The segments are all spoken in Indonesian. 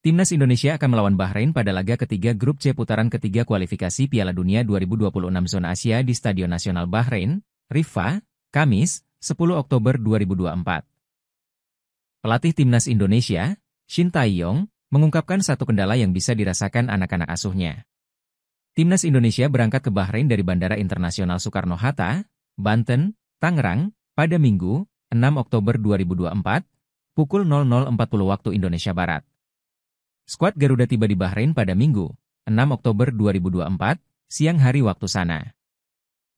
Timnas Indonesia akan melawan Bahrain pada laga ketiga grup C putaran ketiga kualifikasi Piala Dunia 2026 Zona Asia di Stadion Nasional Bahrain, Rifa, Kamis, 10 Oktober 2024. Pelatih Timnas Indonesia, Shin Tae-yong, mengungkapkan satu kendala yang bisa dirasakan anak-anak asuhnya. Timnas Indonesia berangkat ke Bahrain dari Bandara Internasional Soekarno-Hatta, Banten, Tangerang, pada Minggu, 6 Oktober 2024, pukul 00.40 waktu Indonesia Barat. Skuad Garuda tiba di Bahrain pada Minggu, 6 Oktober 2024, siang hari waktu sana.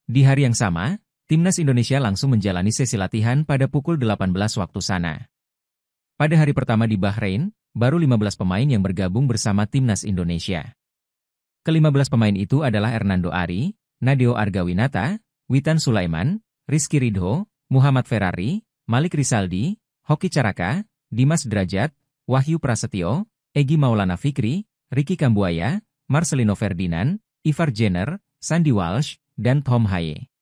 Di hari yang sama, Timnas Indonesia langsung menjalani sesi latihan pada pukul 18 waktu sana. Pada hari pertama di Bahrain, baru 15 pemain yang bergabung bersama Timnas Indonesia. Ke-15 pemain itu adalah Hernando Ari, Nadeo Argawinata, Witan Sulaiman, Rizky Ridho, Muhammad Ferrari, Malik Risaldi, Hoki Caraka, Dimas Derajat, Wahyu Prasetyo, Egi Maulana Fikri, Ricky Kambuaya, Marcelino Ferdinand, Ivar Jenner, Sandy Walsh, dan Tom Haye.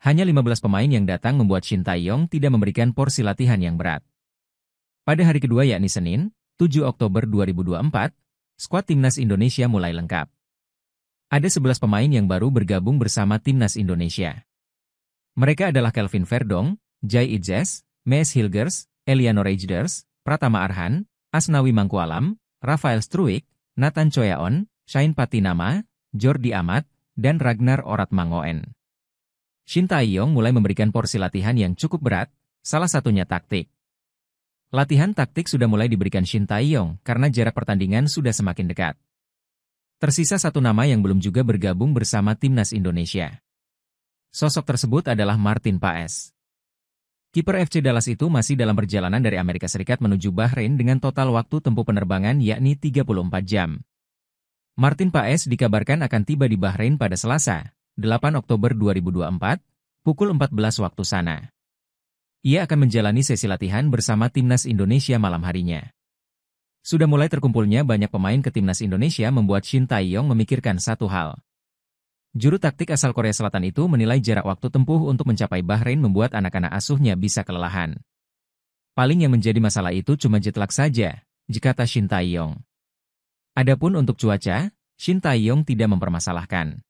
Hanya 15 pemain yang datang membuat Shin Taeyong tidak memberikan porsi latihan yang berat. Pada hari kedua yakni Senin, 7 Oktober 2024, skuad timnas Indonesia mulai lengkap. Ada 11 pemain yang baru bergabung bersama timnas Indonesia. Mereka adalah Kelvin Verdong, Jay Ijes, Mes Hilgers, Eliano Reijders, Pratama Arhan, Asnawi Mangkualam, Rafael Struik, Nathan Choyaon, Shain Patinama, Jordi Amat, dan Ragnar Orat Mangoen. Shin Taeyong mulai memberikan porsi latihan yang cukup berat, salah satunya taktik. Latihan taktik sudah mulai diberikan Shin Taeyong karena jarak pertandingan sudah semakin dekat. Tersisa satu nama yang belum juga bergabung bersama timnas Indonesia. Sosok tersebut adalah Martin Paes. Kiper FC Dallas itu masih dalam perjalanan dari Amerika Serikat menuju Bahrain dengan total waktu tempuh penerbangan yakni 34 jam. Martin Paes dikabarkan akan tiba di Bahrain pada Selasa, 8 Oktober 2024, pukul 14 waktu sana. Ia akan menjalani sesi latihan bersama Timnas Indonesia malam harinya. Sudah mulai terkumpulnya banyak pemain ke Timnas Indonesia membuat Shin Tae-yong memikirkan satu hal. Juru taktik asal Korea Selatan itu menilai jarak waktu tempuh untuk mencapai Bahrain membuat anak-anak asuhnya bisa kelelahan. Paling yang menjadi masalah itu cuma jet lag saja, jika kata Shin Taeyong. Adapun untuk cuaca, Shin Taeyong tidak mempermasalahkan.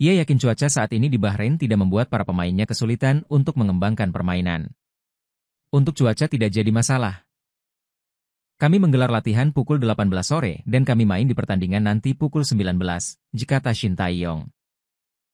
Ia yakin cuaca saat ini di Bahrain tidak membuat para pemainnya kesulitan untuk mengembangkan permainan. Untuk cuaca tidak jadi masalah, kami menggelar latihan pukul 18 sore dan kami main di pertandingan nanti pukul 19, jika Tashin Taeyong.